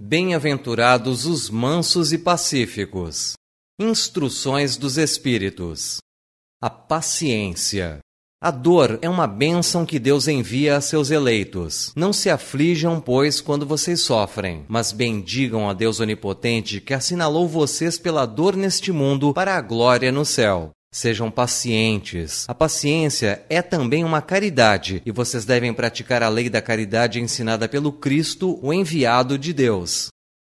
Bem-aventurados os mansos e pacíficos. Instruções dos Espíritos. A paciência. A dor é uma bênção que Deus envia a seus eleitos. Não se aflijam, pois, quando vocês sofrem, mas bendigam a Deus Onipotente que assinalou vocês pela dor neste mundo para a glória no céu. Sejam pacientes. A paciência é também uma caridade e vocês devem praticar a lei da caridade ensinada pelo Cristo, o enviado de Deus.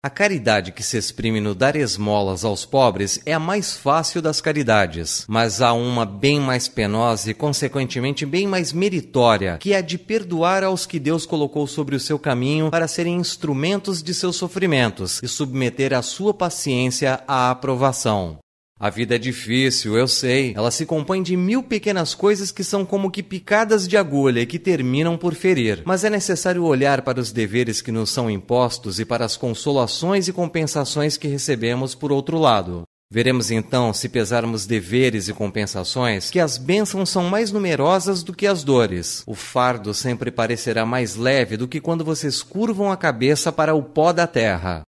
A caridade que se exprime no dar esmolas aos pobres é a mais fácil das caridades, mas há uma bem mais penosa e, consequentemente, bem mais meritória, que é a de perdoar aos que Deus colocou sobre o seu caminho para serem instrumentos de seus sofrimentos e submeter a sua paciência à aprovação. A vida é difícil, eu sei. Ela se compõe de mil pequenas coisas que são como que picadas de agulha e que terminam por ferir. Mas é necessário olhar para os deveres que nos são impostos e para as consolações e compensações que recebemos por outro lado. Veremos então, se pesarmos deveres e compensações, que as bênçãos são mais numerosas do que as dores. O fardo sempre parecerá mais leve do que quando vocês curvam a cabeça para o pó da terra.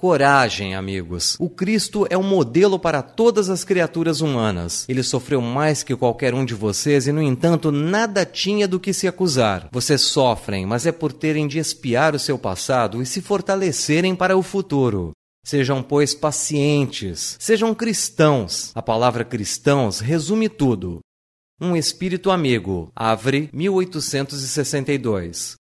Coragem, amigos. O Cristo é um modelo para todas as criaturas humanas. Ele sofreu mais que qualquer um de vocês e, no entanto, nada tinha do que se acusar. Vocês sofrem, mas é por terem de espiar o seu passado e se fortalecerem para o futuro. Sejam, pois, pacientes, sejam cristãos. A palavra cristãos resume tudo. Um espírito amigo, Avre, 1862.